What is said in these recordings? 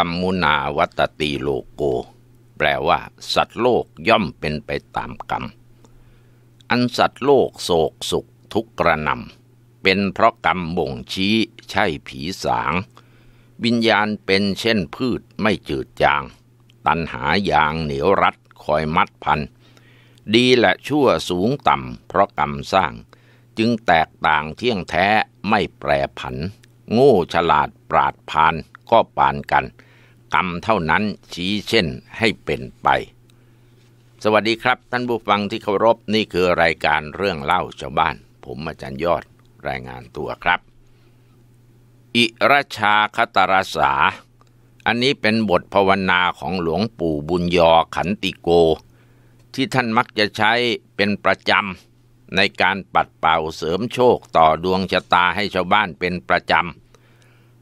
กัมมุนาวัตตีโลโก แปลว่าสัตว์โลกย่อมเป็นไปตามกรรม อันสัตว์โลกโศกสุขทุกกระนำเป็นเพราะกรรมบ่งชี้ใช่ผีสาง วิญญาณเป็นเช่นพืชไม่จืดจาง ตันหายางเหนียวรัดคอยมัดพัน ดีและชั่วสูงต่ำเพราะกรรมสร้าง จึงแตกต่างเที่ยงแท้ไม่แปรผัน โง่ฉลาดปราดพานก็ปานกันกรรมเท่านั้นชี้เช่นให้เป็นไป สวัสดีครับท่านผู้ฟังที่เคารพนี่คือรายการเรื่องเล่าชาวบ้าน ผมอาจารย์ยอดรายงานตัวครับ อิราชา คตรสา อันนี้เป็นบทภาวนาของหลวงปู่บุญยอขันติโก ที่ท่านมักจะใช้เป็นประจำในการปัดเป่าเสริมโชคต่อดวงชะตาให้ชาวบ้านเป็นประจำ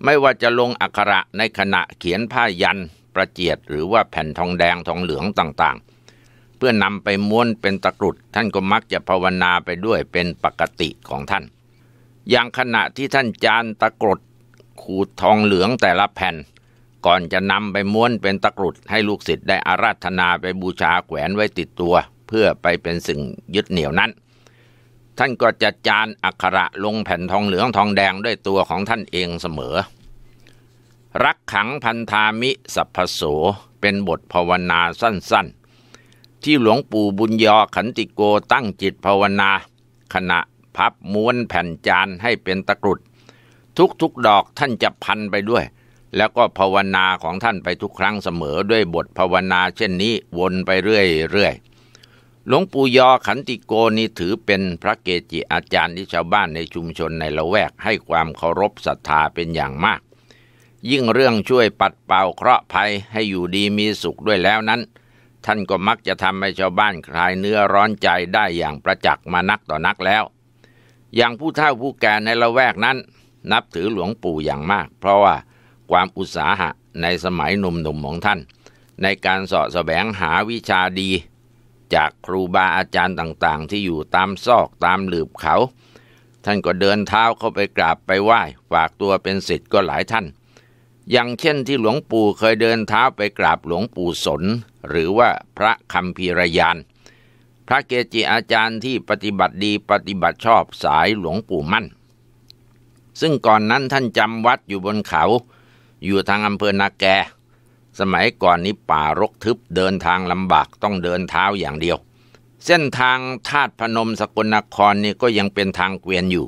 ไม่ว่าจะลงอักขระในขณะเขียนผ้ายัน ประเจียดหรือว่าแผ่นทองแดงทองเหลืองต่างๆ เพื่อนำไปม้วนเป็นตะกรุด ท่านก็มักจะภาวนาไปด้วยเป็นปกติของท่าน อย่างขณะที่ท่านจานตะกรุดขูดทองเหลืองแต่ละแผ่น ก่อนจะนำไปม้วนเป็นตะกรุดให้ลูกศิษย์ได้อาราธนาไปบูชาแขวนไว้ติดตัว เพื่อไปเป็นสิ่งยึดเหนี่ยวนั้นท่านก็จะจานอักขระลงแผ่นทองเหลืองทองแดงด้วยตัวของท่านเองเสมอ รักขังพันธามิสัพพโสเป็นบทภาวนาสั้นๆที่หลวงปู่บุญยอขันติโกตั้งจิตภาวนา ขณะพับม้วนแผ่นจานให้เป็นตะกรุดทุกๆดอกท่านจะพันไปด้วย แล้วก็ภาวนาของท่านไปทุกครั้งเสมอด้วยบทภาวนาเช่นนี้วนไปเรื่อยๆหลวงปู่ยอขันติโกนี่ถือเป็นพระเกจิอาจารย์ที่ชาวบ้านในชุมชนในละแวกให้ความเคารพศรัทธาเป็นอย่างมาก ยิ่งเรื่องช่วยปัดเป่าเคราะห์ภัยให้อยู่ดีมีสุขด้วยแล้วนั้น ท่านก็มักจะทำให้ชาวบ้านคลายเนื้อร้อนใจได้อย่างประจักษ์มานักต่อนักแล้ว อย่างผู้เฒ่าผู้แก่ในละแวกนั้น นับถือหลวงปู่อย่างมาก เพราะว่าความอุตสาหะในสมัยหนุ่มๆของท่าน ในการสาะแสวงหาวิชาดีจากครูบาอาจารย์ต่างๆ ที่อยู่ตามซอกตามหลืบเขา ท่านก็เดินเท้าเข้าไปกราบไปไหว้ฝากตัวเป็นศิษย์ก็หลายท่าน อย่างเช่นที่หลวงปู่เคยเดินเท้าไปกราบหลวงปู่สนหรือว่าพระคำพีรยาน พระเกจิอาจารย์ที่ปฏิบัติดีปฏิบัติชอบสายหลวงปู่มั่น ซึ่งก่อนนั้นท่านจำวัดอยู่บนเขา อยู่ทางอำเภอนาแกสมัยก่อนนี้ป่ารกทึบเดินทางลำบากต้องเดินเท้าอย่างเดียว เส้นทางธาตุพนมสกลนครนี่ก็ยังเป็นทางเกวียนอยู่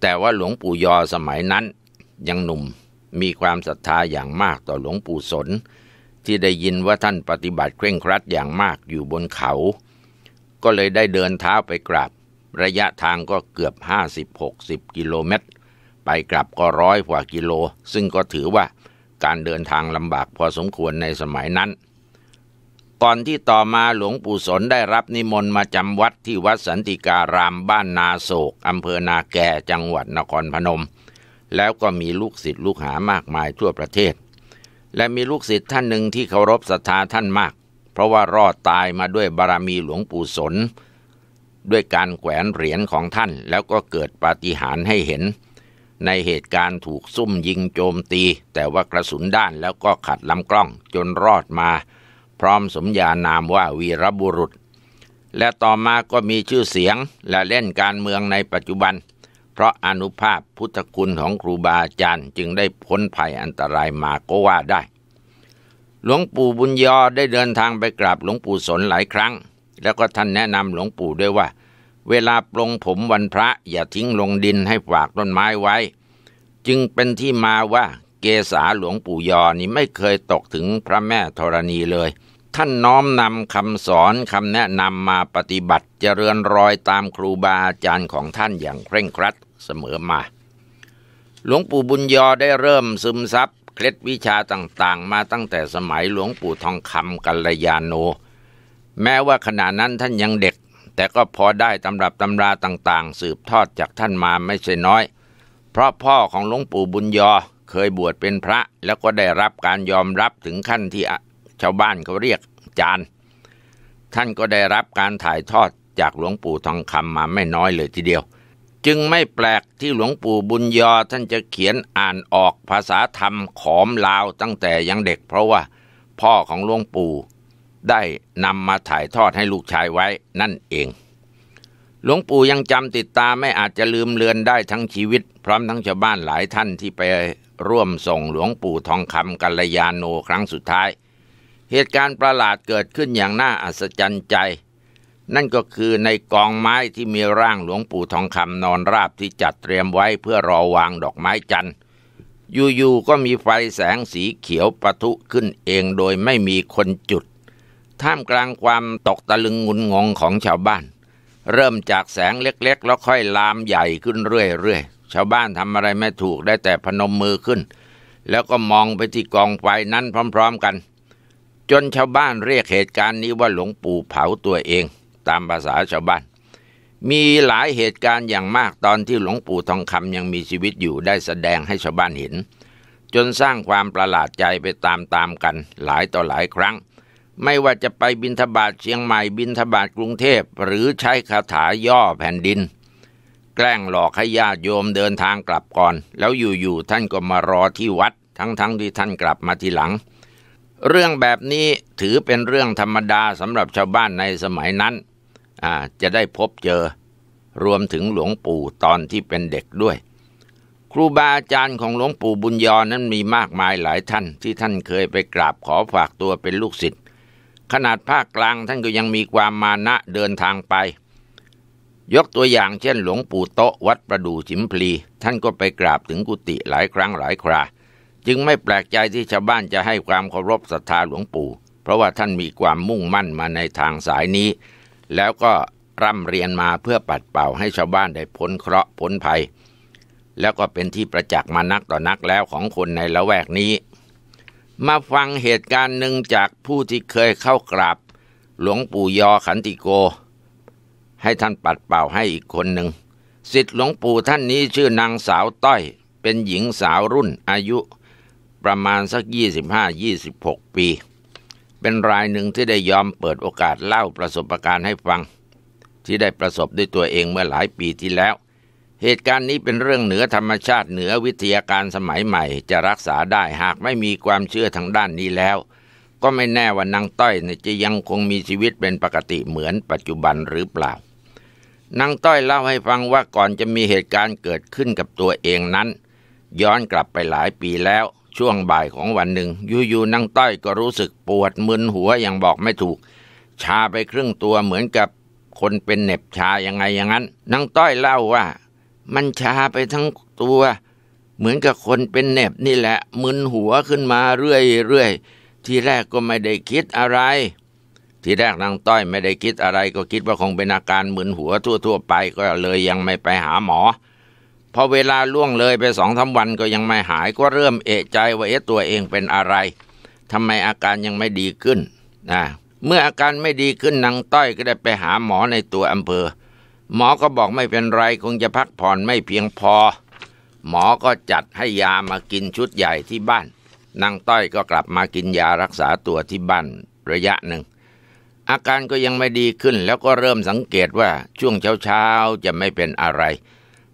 แต่ว่าหลวงปู่ยอสมัยนั้น ยังหนุ่มมีความศรัทธาอย่างมากต่อหลวงปู่สนที่ได้ยินว่าท่านปฏิบัติเคร่งครัดอย่างมากอยู่บนเขา ก็เลยได้เดินเท้าไปกราบ ระยะทางก็เกือบ50-60กิโลเมตร ไปกลับก็ร้อยกว่ากิโล ซึ่งก็ถือว่าการเดินทางลำบากพอสมควรในสมัยนั้น ก่อนที่ต่อมาหลวงปู่สนได้รับนิมนต์มาจำวัดที่วัดสันติการามบ้านนาโศกอำเภอนาแก่จังหวัดนครพนม แล้วก็มีลูกศิษย์ลูกหามากมายทั่วประเทศ และมีลูกศิษย์ท่านหนึ่งที่เคารพศรัทธาท่านมาก เพราะว่ารอดตายมาด้วยบารมีหลวงปู่สนด้วยการแขวนเหรียญของท่านแล้วก็เกิดปาฏิหาริย์ให้เห็นในเหตุการณ์ถูกซุ่มยิงโจมตีแต่ว่ากระสุนด้านแล้วก็ขัดลำกล้องจนรอดมา พร้อมสมญานามว่าวีรบุรุษ และต่อมาก็มีชื่อเสียงและเล่นการเมืองในปัจจุบัน เพราะอนุภาพพุทธคุณของครูบาอาจารย์จึงได้พ้นภัยอันตรายมาก็ว่าได้ หลวงปู่บุญยอได้เดินทางไปกราบหลวงปู่สนหลายครั้ง แล้วก็ท่านแนะนำหลวงปู่ด้วยว่าเวลาปลงผมวันพระอย่าทิ้งลงดินให้ฝากต้นไม้ไว้ จึงเป็นที่มาว่าเกษาหลวงปู่ยอนี่ไม่เคยตกถึงพระแม่ธรณีเลย ท่านน้อมนำคำสอนคำแนะนำมาปฏิบัติเจริญรอยตามครูบาอาจารย์ของท่านอย่างเคร่งครัดเสมอมา หลวงปู่บุญยอได้เริ่มซึมซับ เคล็ดวิชาต่างๆ มาตั้งแต่สมัยหลวงปู่ทองคำกัลยาโนแม้ว่าขณะนั้นท่านยังเด็กแต่ก็พอได้ตำรับตำราต่างๆ สืบทอดจากท่านมาไม่ใช่น้อย เพราะพ่อของหลวงปู่บุญยอ เคยบวชเป็นพระ แล้วก็ได้รับการยอมรับถึงขั้นที่ชาวบ้านเขาเรียกจาน ท่านก็ได้รับการถ่ายทอดจากหลวงปู่ทองคำมาไม่น้อยเลยทีเดียว จึงไม่แปลกที่หลวงปู่บุญยอท่านจะเขียนอ่านออกภาษาธรรมขอมลาวตั้งแต่ยังเด็กเพราะว่า พ่อของหลวงปู่ได้นำมาถ่ายทอดให้ลูกชายไว้นั่นเอง หลวงปู่ยังจำติดตาไม่อาจจะลืมเลือนได้ทั้งชีวิต พร้อมทั้งชาวบ้านหลายท่านที่ไปร่วมส่งหลวงปู่ทองคำกัลยาโนครั้งสุดท้าย เหตุการณ์ประหลาดเกิดขึ้นอย่างน่าอัศจรรย์ใจ นั่นก็คือในกองไม้ที่มีร่างหลวงปู่ทองคำนอนราบที่จัดเตรียมไว้เพื่อรอวางดอกไม้จันทร์ อยู่ๆก็มีไฟแสงสีเขียวปะทุขึ้นเองโดยไม่มีคนจุดท่ามกลางความตกตะลึงงุนงงของชาวบ้าน เริ่มจากแสงเล็กๆแล้วค่อยลามใหญ่ขึ้นเรื่อยๆชาวบ้านทำอะไรไม่ถูกได้แต่พนมมือขึ้น แล้วก็มองไปที่กองไฟนั้นพร้อมๆกัน จนชาวบ้านเรียกเหตุการณ์นี้ว่าหลวงปู่เผาตัวเองตามภาษาชาวบ้าน มีหลายเหตุการณ์อย่างมากตอนที่หลวงปู่ทองคำยังมีชีวิตอยู่ได้แสดงให้ชาวบ้านเห็น จนสร้างความประหลาดใจไปตามๆกันหลายต่อหลายครั้งไม่ว่าจะไปบินทบาทเชียงใหม่บินทบาทกรุงเทพหรือใช้คาถาย่อแผ่นดิน แกล้งหลอกให้ญาติโยมเดินทางกลับก่อน แล้วอยู่ ๆ ท่านก็มารอที่วัดทั้ง ๆทที่ท่านกลับมาทีหลัง เรื่องแบบนี้ถือเป็นเรื่องธรรมดาสำหรับชาวบ้านในสมัยนั้นจะได้พบเจอรวมถึงหลวงปู่ตอนที่เป็นเด็กด้วย ครูบาอาจารย์ของหลวงปู่บุญยอนั้นมีมากมายหลายท่านที่ท่านเคยไปกราบขอฝากตัวเป็นลูกศิษย์ขนาดภาคกลางท่านก็ยังมีความมานะเดินทางไป ยกตัวอย่างเช่นหลวงปู่โตะวัดประดู่จิมพลี ท่านก็ไปกราบถึงกุฏิหลายครั้งหลายคราจึงไม่แปลกใจที่ชาวบ้านจะให้ความเคารพศรัทธาหลวงปู่ เพราะว่าท่านมีความมุ่งมั่นมาในทางสายนี้ แล้วก็ร่ำเรียนมาเพื่อปัดเป่าให้ชาวบ้านได้พ้นเคราะห์พ้นภัย แล้วก็เป็นที่ประจักษ์มานักต่อนักแล้วของคนในละแวกนี้มาฟังเหตุการณ์หนึ่งจากผู้ที่เคยเข้ากราบหลวงปู่ยอขันติโก ให้ท่านปัดเป่าให้อีกคนหนึ่งสิทธิหลวงปู่ท่านนี้ชื่อนางสาวต้อย เป็นหญิงสาวรุ่นอายุ ประมาณสัก25-26 ปี เป็นรายหนึ่งที่ได้ยอมเปิดโอกาสเล่าประสบการณ์ให้ฟัง ที่ได้ประสบด้วยตัวเองเมื่อหลายปีที่แล้วเหตุการณ์นี้เป็นเรื่องเหนือธรรมชาติเหนือวิทยาการสมัยใหม่ จะรักษาได้หากไม่มีความเชื่อทางด้านนี้แล้ว ก็ไม่แน่ว่านางต้อยจะยังคงมีชีวิตเป็นปกติเหมือน ปัจจุบันหรือเปล่านางต้อยเล่าให้ฟังว่าก่อนจะมีเหตุการณ์เกิดขึ้นกับตัวเองนั้น ย้อนกลับไปหลายปีแล้ว ช่วงบ่ายของวันหนึ่งอยู่ๆนางต้อยก็รู้สึกปวดมึนหัวอย่างบอกไม่ถูก ชาไปครึ่งตัวเหมือนกับคนเป็นเน็บชายังไงอย่างนั้นนางต้อยเล่าว่ามันชาไปทั้งตัวเหมือนกับคนเป็นเน็บนี่แหละ มึนหัวขึ้นมาเรื่อยๆ ทีแรกก็ไม่ได้คิดอะไร ทีแรกนางต้อยไม่ได้คิดอะไร ก็คิดว่าคงเป็นอาการมึนหัวทั่ว ๆ ไปก็เลยยังไม่ไปหาหมอพอเวลาล่วงเลยไปสองสาวันก็ยังไม่หายก็เริ่มเอะใจว่าเอ๊ะตัวเองเป็นอะไรทำไมอาการยังไม่ดีขึ้นนะเมื่ออาการไม่ดีขึ้นนางต้อยก็ได้ไปหาหมอในตัวอำเภอหมอก็บอกไม่เป็นไรคงจะพักผ่อนไม่เพียงพอ หมอก็จัดให้ยามากินชุดใหญ่ที่บ้านนางต้อยก็กลับมากินยารักษาตัวที่บ้านระยะหนึ่ง อาการก็ยังไม่ดีขึ้นแล้วก็เริ่มสังเกตว่าช่วงเช้าๆจะไม่เป็นอะไร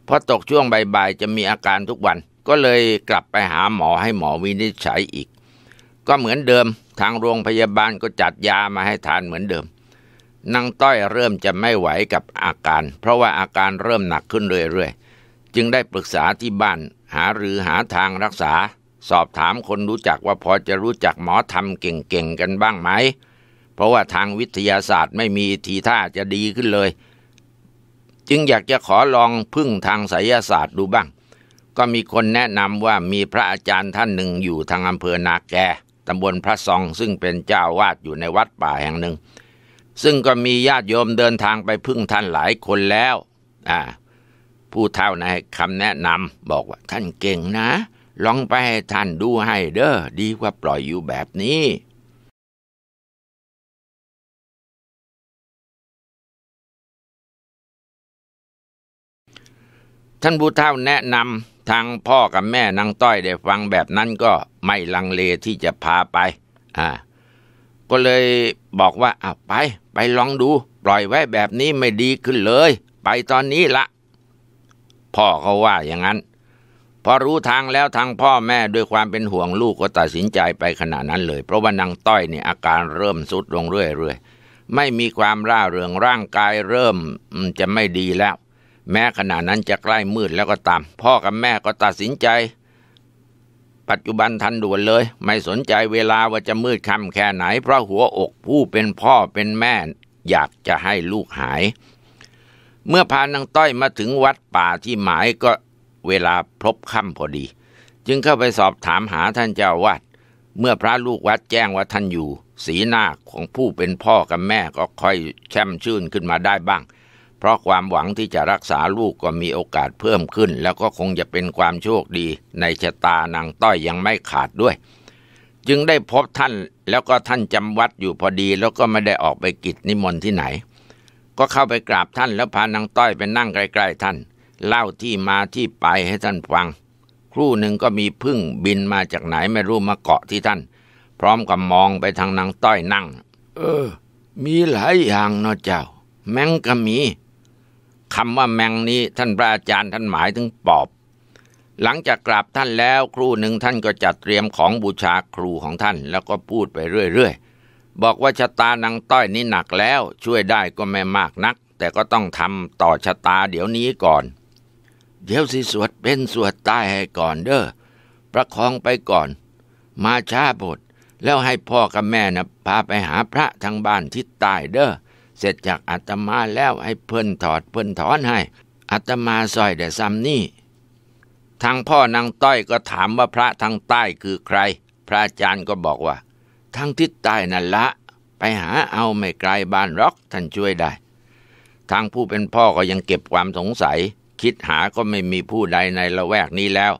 พอตกช่วงบ่ายๆจะมีอาการทุกวัน ก็เลยกลับไปหาหมอให้หมอวินิจฉัยอีก ก็เหมือนเดิมทางโรงพยาบาลก็จัดยามาให้ทานเหมือนเดิมนางต้อยเริ่มจะไม่ไหวกับอาการ เพราะว่าอาการเริ่มหนักขึ้นเรื่อย ๆ จึงได้ปรึกษาที่บ้านหาหรือหาทางรักษา สอบถามคนรู้จักว่าพอจะรู้จักหมอทำเก่งๆกันบ้างไหม เพราะว่าทางวิทยาศาสตร์ไม่มีทีท่าจะดีขึ้นเลย จึงอยากจะขอลองพึ่งทางไสยศาสตร์ดูบ้าง ก็มีคนแนะนำว่ามีพระอาจารย์ท่านหนึ่งอยู่ทางอำเภอนาแกตำบลพระซองซึ่งเป็นเจ้าวาดอยู่ในวัดป่าแห่งหนึ่งซึ่งก็มีญาติโยมเดินทางไปพึ่งท่านหลายคนแล้ว อ่า ผู้เท่านคคำแนะนำบอกว่าท่านเก่งนะ ลองไปให้ท่านดูให้เด้อ ดีกว่าปล่อยอยู่แบบนี้ ท่านผู้เฒ่าแนะนำทางพ่อกับแม่นางต้อยได้ฟังแบบนั้นก็ไม่ลังเลที่จะพาไป อ่าก็เลยบอกว่าอ้าวไป ไปลองดู ปล่อยไว้แบบนี้ไม่ดีขึ้นเลย ไปตอนนี้ละพ่อเขาว่าอย่างนั้น พอรู้ทางแล้วทางพ่อแม่ด้วยความเป็นห่วงลูกก็ตัดสินใจไปขณะนั้นเลย เพราะว่านางต้อยเนี่ยอาการเริ่มสุดลงเรื่อยๆ ไม่มีความร่าเริงร่างกายเริ่มจะไม่ดีแล้ว แม้ขณะนั้นจะใกล้มืดแล้วก็ตาม พ่อกับแม่ก็ตัดสินใจปัจจุบันทันด่วนเลย ไม่สนใจเวลาว่าจะมืดค่ำแค่ไหน เพราะหัวอกผู้เป็นพ่อเป็นแม่อยากจะให้ลูกหาย เมื่อพานางต้อยมาถึงวัดป่าที่หมายก็เวลาพบค่ำพอดี จึงเข้าไปสอบถามหาท่านเจ้าวัดเมื่อพระลูกวัดแจ้งว่าท่านอยู่สีหน้าของผู้เป็นพ่อกับแม่ก็ค่อยแช่มชื่นขึ้นมาได้บ้างเพราะความหวังที่จะรักษาลูกก็มีโอกาสเพิ่มขึ้น แล้วก็คงจะเป็นความโชคดี ในชะตานางต้อยยังไม่ขาดด้วย จึงได้พบท่าน แล้วก็ท่านจำวัดอยู่พอดี แล้วก็ไม่ได้ออกไปกิจนิมนต์ที่ไหน ก็เข้าไปกราบท่านแล้วพานางต้อยไปนั่งใกล้ๆท่าน เล่าที่มาที่ไปให้ท่านฟัง ครู่หนึ่งก็มีพึ่งบินมาจากไหนไม่รู้มาเกาะที่ท่าน พร้อมกับมองไปทางนางต้อยนั่ง เออ มีหลายอย่างเนาะเจ้า แมงกะมีคำว่าแมงนี้ท่านพระอาจารย์ท่านหมายถึงปอบ หลังจากกราบท่านแล้วครูหนึ่งท่านก็จัดเตรียมของบูชาครูของท่านแล้วก็พูดไปเรื่อย ๆ บอกว่าชะตานางต้อยนี้หนักแล้วช่วยได้ก็ไม่มากนัก แต่ก็ต้องทำต่อชะตาเดี๋ยวนี้ก่อน เดี๋ยวสิสวดเป็นสวดตายให้ก่อนเด้อประคองไปก่อน มาช้าบทแล้วให้พ่อกับแม่นะพาไปหาพระทางบ้านทิศใต้เด้อเสร็จจากอาตมาแล้วให้เพิ่นถอดเพิ่นถอนให้อาตมาซอยแต่ซ้ำนี่ทางพ่อนางต้อยก็ถามว่าพระทางใต้คือใคร พระอาจารย์ก็บอกว่าทางทิศใต้นั่นละไปหาเอาไม่ไกลบ้านรอกท่านช่วยได้ทางผู้เป็นพ่อก็ยังเก็บความสงสัย คิดหาก็ไม่มีผู้ใดในละแวกนี้แล้ว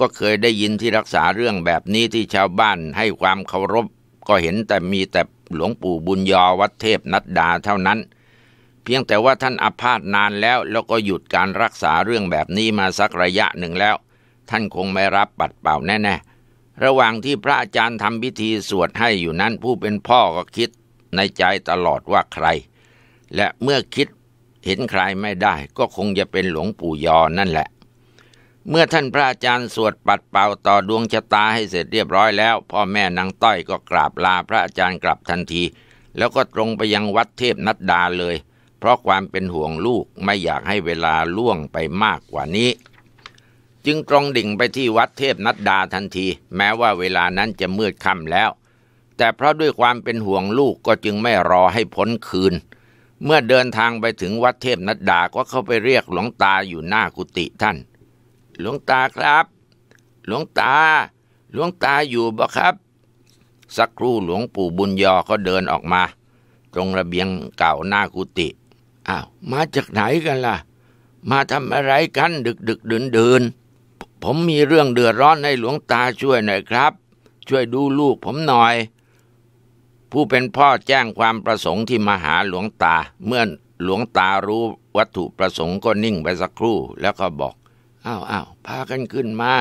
ก็เคยได้ยินที่รักษาเรื่องแบบนี้ที่ชาวบ้านให้ความเคารพก็เห็นแต่มีแต่หลวงปู่บุญยอวัดเทพนัดดาเท่านั้น เพียงแต่ว่าท่านอาพาธนานแล้วแล้วก็หยุดการรักษาเรื่องแบบนี้มาสักระยะหนึ่งแล้ว ท่านคงไม่รับปัดเป่าแน่ๆระหว่างที่พระอาจารย์ทำพิธีสวดให้อยู่นั้นผู้เป็นพ่อก็คิดในใจตลอดว่าใคร และเมื่อคิดเห็นใครไม่ได้ ก็คงจะเป็นหลวงปู่ยอนั่นแหละเมื่อท่านพระอาจารย์สวดปัดเป่าต่อดวงชะตาให้เสร็จเรียบร้อยแล้ว พ่อแม่นางต้อยก็กราบลาพระอาจารย์กลับทันที แล้วก็ตรงไปยังวัดเทพนัดดาเลย เพราะความเป็นห่วงลูกไม่อยากให้เวลาล่วงไปมากกว่านี้ จึงตรงดิ่งไปที่วัดเทพนัดดาทันที แม้ว่าเวลานั้นจะมืดค่ำแล้ว แต่เพราะด้วยความเป็นห่วงลูกก็จึงไม่รอให้พ้นคืน เมื่อเดินทางไปถึงวัดเทพนัดดาก็เข้าไปเรียกหลวงตาอยู่หน้ากุฏิท่านหลวงตาครับ หลวงตา หลวงตาอยู่บ่ครับ สักครู่หลวงปู่บุญยอก็เดินออกมา ตรงระเบียงเก่าหน้ากุฏิ อ้าว มาจากไหนกันล่ะ มาทำอะไรกันดึกดึกเดินเดินผมมีเรื่องเดือดร้อนให้หลวงตาช่วยหน่อยครับ ช่วยดูลูกผมหน่อย ผู้เป็นพ่อแจ้งความประสงค์ที่มาหาหลวงตา เมื่อหลวงตารู้วัตถุประสงค์ก็นิ่งไปสักครู่แล้วก็บอกอ้าวอ้าวพากันขึ้นมา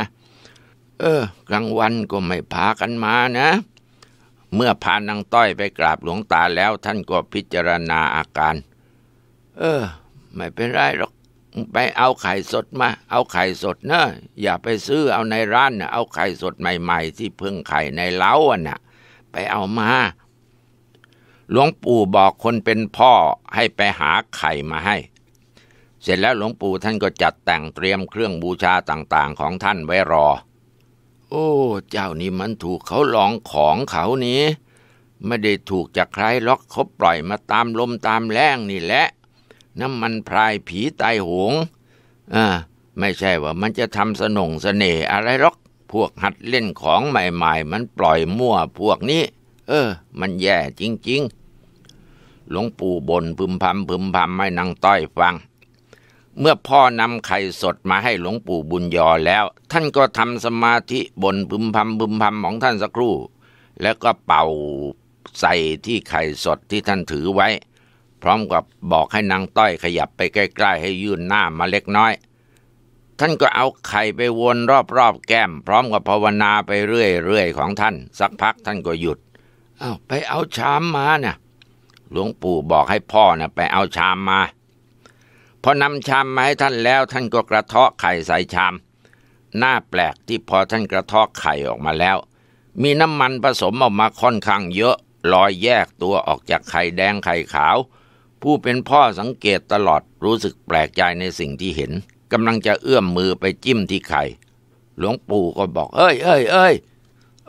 เออ กลางวันก็ไม่พากันมา นะ เมื่อพานางต้อยไปกราบหลวงตาแล้วท่านก็พิจารณาอาการ เออไม่เป็นไรหรอกไปเอาไข่สดมาเอาไข่สดเนอะอย่าไปซื้อเอาในร้านนะเอาไข่สดใหม่ ๆ ที่เพิ่งไข่ในเล้าอ่ะนะไปเอามาหลวงปู่บอกคนเป็นพ่อ ให้ไปหาไข่มาให้เสร็จแล้วหลวงปู่ท่านก็จัดแต่งเตรียมเครื่องบูชาต่างๆ ของท่านไว้รอ โอ้ เจ้านี่มันถูกเขาหลองของเขานี้ไม่ได้ถูกจากใครล็อกเขาปล่อยมาตามลมตามแรงนี่แหละน้ำมันพรายผีตายหง อ่าไม่ใช่ว่ามันจะทำสนงสเสน่ห์อะไรหรอกพวกหัดเล่นของใหม่ๆ มันปล่อยมั่วพวกนี้ เออ มันแย่จริงๆ หลวงปู่บนพึมพำพึมพำไม่นางต้อยฟังเมื่อพ่อนำไข่สดมาให้หลวงปู่บุญยอแล้ว ท่านก็ทำสมาธิบนพึมพำพึมพำของท่านสักครู่ แล้วก็เป่าใส่ที่ไข่สดที่ท่านถือไว้ พร้อมกับบอกให้นางต้อยขยับไปใกล้ๆ ให้ยื่นหน้ามาเล็กน้อย ท่านก็เอาไข่ไปวนรอบๆแก้ม พร้อมกับภาวนาไปเรื่อยๆของท่านสักพักท่านก็หยุดเอาไปเอาชามมาเนี่ย หลวงปู่บอกให้พ่อน่ะ ไปเอาชามมาพอนำชามมาให้ท่านแล้ว ท่านก็กระเทาะไข่ใส่ชาม หน้าแปลกที่พอท่านกระเทาะไข่ออกมาแล้ว มีน้ำมันผสมออกมาค่อนข้างเยอะ ลอยแยกตัวออกจากไข่แดงไข่ขาว ผู้เป็นพ่อสังเกตตลอดรู้สึกแปลกใจในสิ่งที่เห็นกำลังจะเอื้อมมือไปจิ้มที่ไข่ หลวงปู่ก็บอก เอ้ยเอ้ยเอ้ย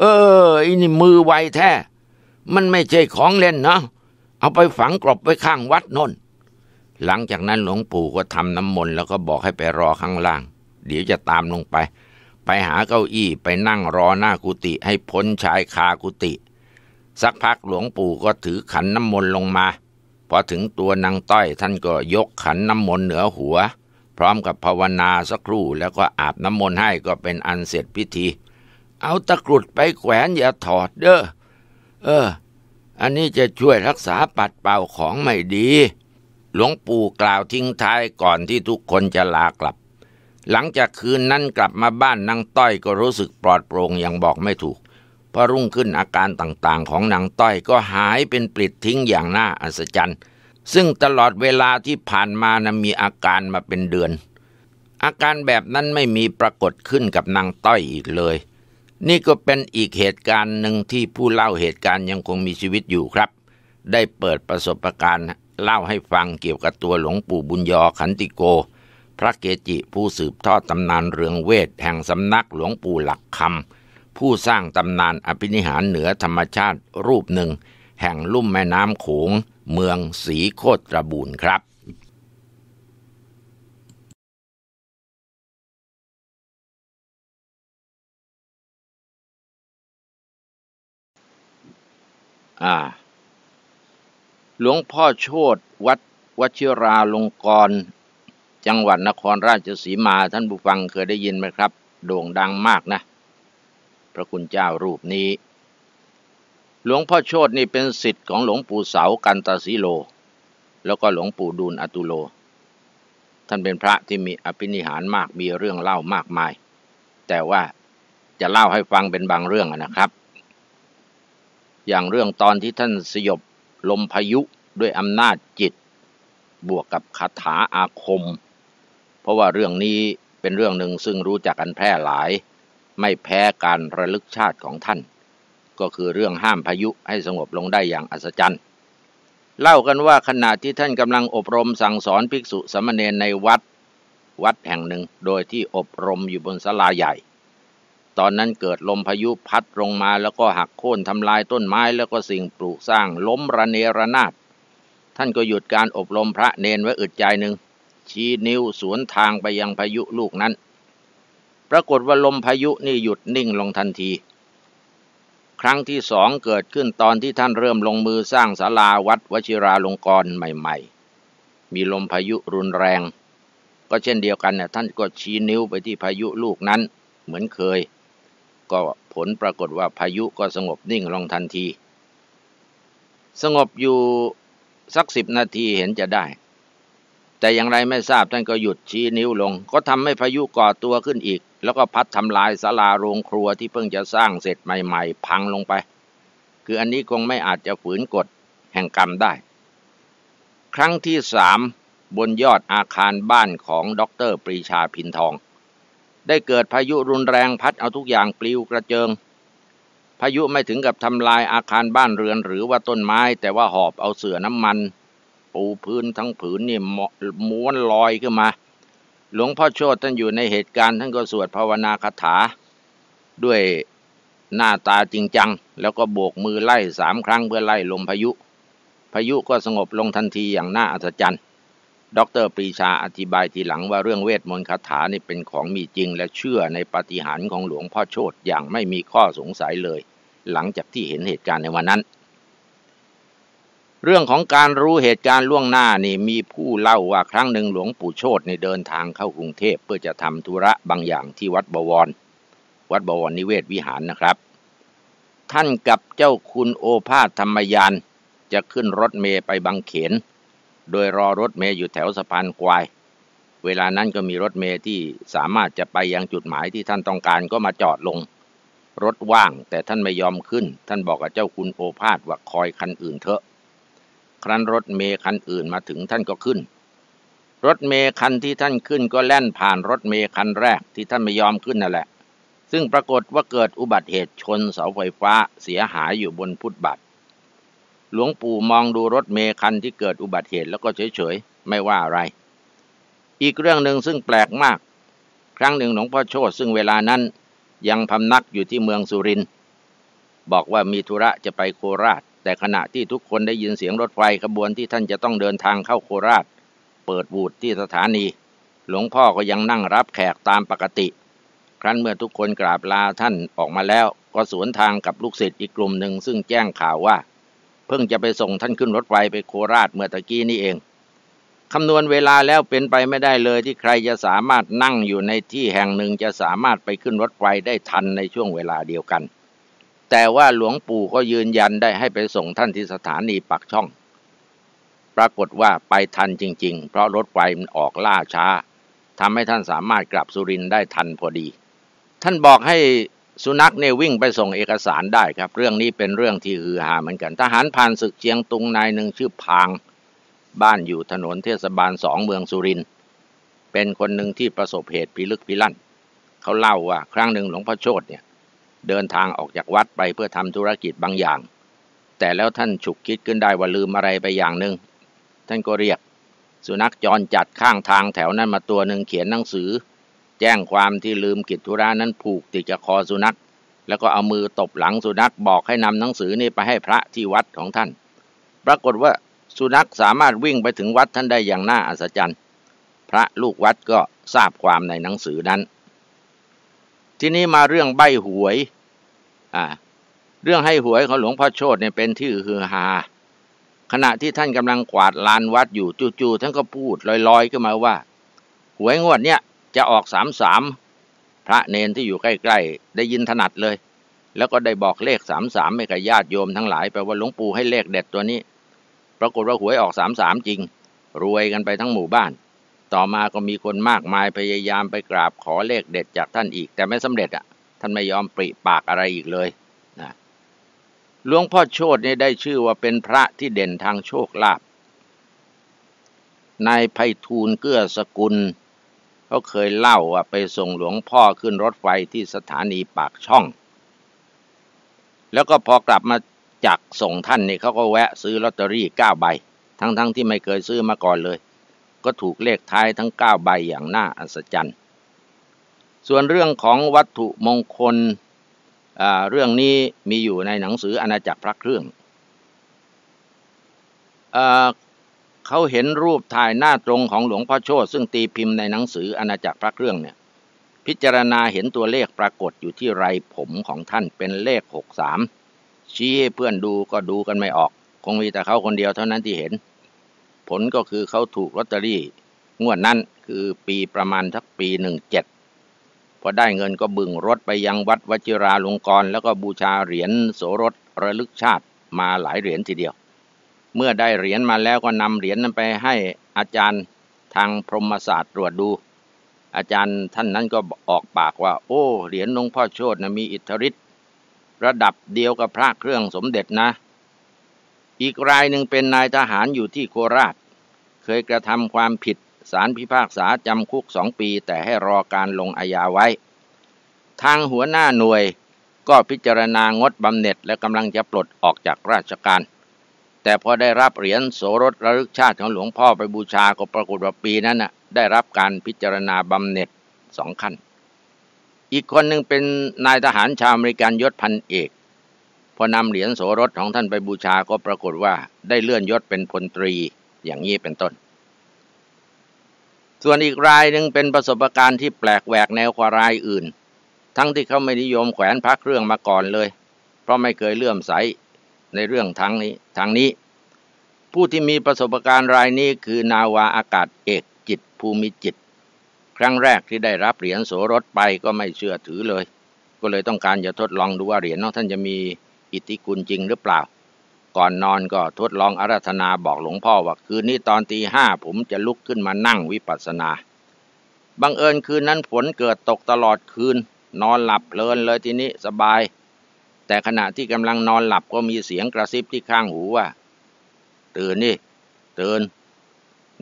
เอ้ยนี่มือไวแท้มันไม่ใช่ของเล่นนะเอาไปฝังกรบไว้ข้างวัดนนท์หลังจากนั้นหลวงปู่ก็ทำน้ำมนต์แล้วก็บอกให้ไปรอข้างล่าง เดี๋ยวจะตามลงไป ไปหาเก้าอี้ไปนั่งรอหน้ากุฏิให้พ้นชายคากุฏิ สักพักหลวงปู่ก็ถือขันน้ำมนต์ลงมา พอถึงตัวนางต้อยท่านก็ยกขันน้ำมนต์เหนือหัว พร้อมกับภาวนาสักครู่แล้วก็อาบน้ำมนต์ให้ก็เป็นอันเสร็จพิธี เอาตะกรุดไปแขวนอย่าถอดเด้อ เออ อันนี้จะช่วยรักษาปัดเป่าของไม่ดีหลวงปู่กล่าวทิ้งท้ายก่อนที่ทุกคนจะลากลับ หลังจากคืนนั้นกลับมาบ้านนางต้อยก็รู้สึกปลอดโปร่งอย่างบอกไม่ถูก พอรุ่งขึ้นอาการต่างๆของนางต้อยก็หายเป็นปลิดทิ้งอย่างน่าอัศจรรย์ ซึ่งตลอดเวลาที่ผ่านมานะมีอาการมาเป็นเดือน อาการแบบนั้นไม่มีปรากฏขึ้นกับนางต้อยอีกเลย นี่ก็เป็นอีกเหตุการณ์หนึ่งที่ผู้เล่าเหตุการณ์ยังคงมีชีวิตอยู่ครับ ได้เปิดประสบการณ์เล่าให้ฟังเกี่ยวกับตัวหลวงปู่บุญยอขันติโก พระเกจิผู้สืบทอดตำนานเรืองเวท แห่งสำนักหลวงปู่หลักคำ ผู้สร้างตำนานอภินิหารเหนือธรรมชาติรูปหนึ่ง แห่งลุ่มแม่น้ำโขงเมืองสีโคตรบูนครับ อ่าหลวงพ่อโชตวัดวชิราลงกรจังหวัดนครราชสีมาท่านผู้ฟังเคยได้ยินไหมครับ โด่งดังมากนะ พระคุณเจ้ารูปนี้ หลวงพ่อโชตนี่เป็นสิทธิ์ของหลวงปู่เสากันตาสีโล แล้วก็หลวงปู่ดูลอตุโล ท่านเป็นพระที่มีอภินิหารมากมีเรื่องเล่ามากมาย แต่ว่าจะเล่าให้ฟังเป็นบางเรื่องนะครับ อย่างเรื่องตอนที่ท่านสยบลมพายุด้วยอำนาจจิต บวกกับคาถาอาคม เพราะว่าเรื่องนี้เป็นเรื่องหนึ่งซึ่งรู้จักกันแพร่หลาย ไม่แพ้การระลึกชาติของท่าน ก็คือเรื่องห้ามพายุให้สงบลงได้อย่างอัศจรรย์ เล่ากันว่าขณะที่ท่านกำลังอบรมสั่งสอนภิกษุสมณีในวัด วัดแห่งหนึ่งโดยที่อบรมอยู่บนศาลาใหญ่ตอนนั้นเกิดลมพายุพัดลงมาแล้วก็หักโค่นทำลายต้นไม้แล้วก็สิ่งปลูกสร้างล้มระเนระนาดท่านก็หยุดการอบรมพระเนน ไว้อึดใจหนึ่ง ชี้นิ้วสวนทางไปยังพายุลูกนั้น ปรากฏว่าลมพายุนี่หยุดนิ่งลงทันที ครั้งที่สองเกิดขึ้นตอนที่ท่านเริ่มลงมือสร้างศาลาวัดวชิราลงกรณ์ใหม่ ๆ มีลมพายุรุนแรง ก็เช่นเดียวกันน่ท่านก็ชี้นิ้วไปที่พายุลูกนั้นเหมือนเคยก็ผลปรากฏว่าพายุก็สงบนิ่งลงทันที สงบอยู่สักสิบนาทีเห็นจะได้ แต่อย่างไรไม่ทราบ ท่านก็หยุดชี้นิ้วลง ก็ทำให้พายุก่อตัวขึ้นอีก แล้วก็พัดทำลายศาลาโรงครัวที่เพิ่งจะสร้างเสร็จใหม่ๆ พังลงไป คืออันนี้คงไม่อาจจะฝืนกฎแห่งกรรมได้ ครั้งที่สามบนยอดอาคารบ้านของด็อเตร์ปรีชาพินทองได้เกิดพายุรุนแรงพัดเอาทุกอย่างปลิวกระเจิงพายุไม่ถึงกับทำลายอาคารบ้านเรือนหรือว่าต้นไม้แต่ว่าหอบเอาเสือน้ำมัน ปูพื้นทั้งผืนนี่ม้วนลอยขึ้นมา หลวงพ่อโชติท่านอยู่ในเหตุการณ์ท่านก็สวดภาวนาคาถา ด้วยหน้าตาจริงจังแล้วก็โบกมือไล่สามครั้งเพื่อไล่ลมพายุ พายุก็สงบลงทันทีอย่างน่าอัศจรรย์ดรปรีชาอธิบายทีหลังว่าเรื่องเวทมนต์คาถานี่เป็นของมีจริงและเชื่อในปฏิหารของหลวงพ่อโชติอย่างไม่มีข้อสงสัยเลยหลังจากที่เห็นเหตุการณ์ในวันนั้น เรื่องของการรู้เหตุการณ์ล่วงหน้านี่มีผู้เล่าว่าครั้งหนึ่งหลวงปู่โชติในเดินทางเข้ากรุงเทพเพื่อจะทำธุระบางอย่างที่วัดบวร วัดบวรนิเวศวิหารนะครับ ท่านกับเจ้าคุณโอภาสธรรมยานจะขึ้นรถเมย์ไปบางเขนโดยรอรถเมย์อยู่แถวสะพานควาย เวลานั้นก็มีรถเมย์ที่สามารถจะไปยังจุดหมายที่ท่านต้องการก็มาจอดลง รถว่างแต่ท่านไม่ยอมขึ้น ท่านบอกกับเจ้าคุณโอภาสว่าคอยคันอื่นเถอะ ครั้นรถเมย์คันอื่นมาถึงท่านก็ขึ้น รถเมย์คันที่ท่านขึ้นก็แล่นผ่านรถเมย์คันแรกที่ท่านไม่ยอมขึ้นนั่นแหละ ซึ่งปรากฏว่าเกิดอุบัติเหตุชนเสาไฟฟ้าเสียหายอยู่บนพุทธบาทหลวงปู่มองดูรถเมคันที่เกิดอุบัติเหตุแล้วก็เฉย ๆ ไม่ว่าอะไร อีกเรื่องหนึ่งซึ่งแปลกมาก ครั้งหนึ่งหลวงพ่อโชตซึ่งเวลานั้นยังพำนักอยู่ที่เมืองสุรินบอกว่ามีธุระจะไปโคราช แต่ขณะที่ทุกคนได้ยินเสียงรถไฟขบวนที่ท่านจะต้องเดินทางเข้าโคราช เปิดบูดที่สถานี หลวงพ่อก็ยังนั่งรับแขกตามปกติ ครั้นเมื่อทุกคนกราบลาท่านออกมาแล้ว ก็สวนทางกับลูกศิษย์อีกกลุ่มหนึ่งซึ่งแจ้งข่าวว่าเพิ่งจะไปส่งท่านขึ้นรถไฟไปโคราชเมื่อตะกี้นี่เอง คำนวณเวลาแล้วเป็นไปไม่ได้เลยที่ใครจะสามารถนั่งอยู่ในที่แห่งหนึ่งจะสามารถไปขึ้นรถไฟได้ทันในช่วงเวลาเดียวกัน แต่ว่าหลวงปู่ก็ยืนยันได้ให้ไปส่งท่านที่สถานีปักช่อง ปรากฏว่าไปทันจริง ๆ เพราะรถไฟมันออกล่าช้าทำให้ท่านสามารถกลับสุรินได้ทันพอดี ท่านบอกใหสุนัขเนี่ยวิ่งไปส่งเอกสารได้ครับเรื่องนี้เป็นเรื่องที่ฮือฮาเหมือนกันทหารผ่านศึกเชียงตุงนายหนึ่งชื่อพาง บ้านอยู่ถนนเทศบาลสอง เมืองสุริน เป็นคนหนึ่งที่ประสบเหตุพิลึกพิลั่น เขาเล่าว่าครั้งหนึ่งหลวงพ่อโชตเนี่ยเดินทางออกจากวัดไปเพื่อทำธุรกิจบางอย่าง แต่แล้วท่านฉุกคิดขึ้นได้ว่าลืมอะไรไปอย่างหนึ่งท่านก็เรียก สุนัขจรจัดข้างทางแถวนั้นมาตัวหนึ่งเขียนหนังสือแจ้งความที่ลืมกิจธุระนั้นผูกติดกับคอสุนัข แล้วก็เอามือตบหลังสุนัขบอกให้นำหนังสือนี่ไปให้พระที่วัดของท่าน ปรากฏว่าสุนัขสามารถวิ่งไปถึงวัดท่านได้อย่างน่าอัศจรรย์ พระลูกวัดก็ทราบความในหนังสือนั้น ที่นี้มาเรื่องใบหวยอ่าเรื่องให้หวยของหลวงพ่อโชตเนี่ยเป็นที่ฮือฮาขณะที่ท่านกำลังกวาดลานวัดอยู่จู่ๆท่านก็พูดลอยๆขึ้นมาว่าหวยงวดเนี่ยจะออกสามสามพระเนนที่อยู่ใกล้ ๆ ได้ยินถนัดเลย แล้วก็ได้บอกเลขสามสามให้กับญาติโยมทั้งหลายไปว่าหลวงปู่ให้เลขเด็ดตัวนี้ ปรากฏว่าหวยออกสามสามจริง รวยกันไปทั้งหมู่บ้าน ต่อมาก็มีคนมากมายพยายามไปกราบขอเลขเด็ดจากท่านอีก แต่ไม่สำเร็จอ่ะท่านไม่ยอมปริปากอะไรอีกเลยนะหลวงพ่อโชตนี่ได้ชื่อว่าเป็นพระที่เด่นทางโชคลาภนายไพฑูรย์เกื้อสกุลเขาเคยเล่าว่าไปส่งหลวงพ่อขึ้นรถไฟที่สถานีปากช่อง แล้วก็พอกลับมาจากส่งท่านนี่เขาก็แวะซื้อลอตเตอรี่เก้าใบ ทั้งๆทที่ไม่เคยซื้อมาก่อนเลย ก็ถูกเลขท้ายทั้งเก้าใบอย่างน่าอัศจรรย์ ส่วนเรื่องของวัตถุมงคล เรื่องนี้มีอยู่ในหนังสืออาณาจักรพระเครื่องเขาเห็นรูปถ่ายหน้าตรงของหลวงพ่อโชตซึ่งตีพิมพ์ในหนังสืออาณาจักรพระเครื่องเนี่ย พิจารณาเห็นตัวเลขปรากฏอยู่ที่ไรผมของท่านเป็นเลขหกสามชี้ให้เพื่อนดูก็ดูกันไม่ออก คงมีแต่เขาคนเดียวเท่านั้นที่เห็น ผลก็คือเขาถูกลอตเตอรี่งวดนั้นคือปีประมาณทักปีหนึ่งเจ็ดพอได้เงินก็บึงรถไปยังวัดวชิราลงกร แล้วก็บูชาเหรียญโสรถระลึกชาติมาหลายเหรียญทีเดียวเมื่อได้เหรียญมาแล้วก็นำเหรียญนั้นไปให้อาจารย์ทางพรหมศาสตร์ตรวจดู อาจารย์ท่านนั้นก็ออกปากว่า โอ้เหรียญหลวงพ่อโชตนะมีอิทธิฤทธิ์ระดับเดียวกับพระเครื่องสมเด็จนะ อีกรายหนึ่งเป็นนายทหารอยู่ที่โคราช เคยกระทำความผิดสารพิพากษาจำคุกสองปีแต่ให้รอการลงอาญาไว้ ทางหัวหน้าหน่วยก็พิจารณางดบำเหน็จและกำลังจะปลดออกจากราชการแต่พอได้รับเหรียญโสรสระลึกชาติของหลวงพ่อไปบูชาก็ปรากฏว่าปีนั้นน่ะได้รับการพิจารณาบำเหน็จสองขั้น อีกคนหนึ่งเป็นนายทหารชาวอเมริกันยศพันเอกพอนำเหรียญโสรสของท่านไปบูชาก็ปรากฏว่าได้เลื่อนยศเป็นพลตรีอย่างนี้เป็นต้น ส่วนอีกรายหนึ่งเป็นประสบการณ์ที่แปลกแหวกแนวกว่ารายอื่น ทั้งที่เขาไม่นิยมแขวนพระเครื่องมาก่อนเลย เพราะไม่เคยเลื่อมใสในเรื่องทั้งนี้ทางนี้ ผู้ที่มีประสบการณ์รายนี้คือนาวาอากาศเอกจิตภูมิจิต ครั้งแรกที่ได้รับเหรียญโสรถไปก็ไม่เชื่อถือเลย ก็เลยต้องการจะทดลองดูว่าเหรียญนองท่านจะมีอิทธิคุณจริงหรือเปล่า ก่อนนอนก็ทดลองอาราธนาบอกหลวงพ่อว่าคืนนี้ตอนตีห้าผมจะลุกขึ้นมานั่งวิปัสสนา บังเอิญคืนนั้นฝนเกิดตกตลอดคืน นอนหลับเพลินเลยทีนี้สบายแต่ขณะที่กำลังนอนหลับก็มีเสียงกระซิบที่ข้างหูว่า ตื่นนี่ตื่น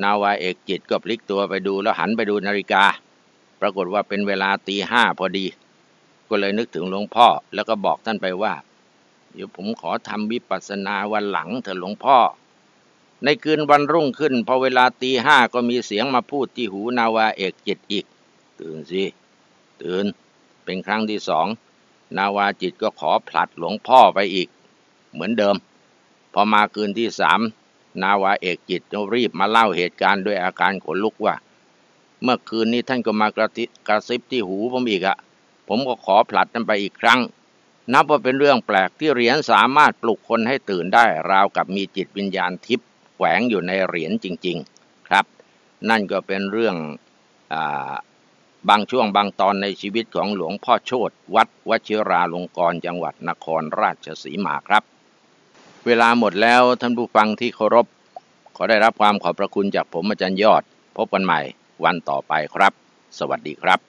นาวาเอกจิต ก็พลิกตัวไปดูแล้วหันไปดูนาฬิกา ปรากฏว่าเป็นเวลาตีห้าพอดี ก็เลยนึกถึงหลวงพ่อ แล้วก็บอกท่านไปว่า เดี๋ยวผมขอทำวิปัสสนาวันหลังเถอะหลวงพ่อ ในคืนวันรุ่งขึ้น พอเวลาตีห้าก็มีเสียงมาพูดที่หูนาวาเอกจิตอีก ตื่นสิตื่นเป็นครั้งที่สองนาวาจิตก็ขอผลัดหลวงพ่อไปอีก เหมือนเดิม พอมาคืนที่สามนาวาเอกจิตก็รีบมาเล่าเหตุการณ์ด้วยอาการขนลุกว่า เมื่อคืนนี้ท่านก็มากระติกระซิบที่หูผมอีกอะผมก็ขอผลัดนั้นไปอีกครั้งนับว่าเป็นเรื่องแปลกที่เหรียญสามารถปลุกคนให้ตื่นได้ราวกับมีจิตวิญญาณทิพย์แขวงอยู่ในเหรียญจริง ๆครับ นั่นก็เป็นเรื่องอ่าบางช่วงบางตอนในชีวิตของหลวงพ่อโชตวัดวชิราลงกรจังหวัดนครราชสีมาครับ เวลาหมดแล้ว ท่านผู้ฟังที่เคารพ ขอได้รับความขอบพระคุณจากผมอาจารย์ยอด พบกันใหม่ วันต่อไปครับ สวัสดีครับ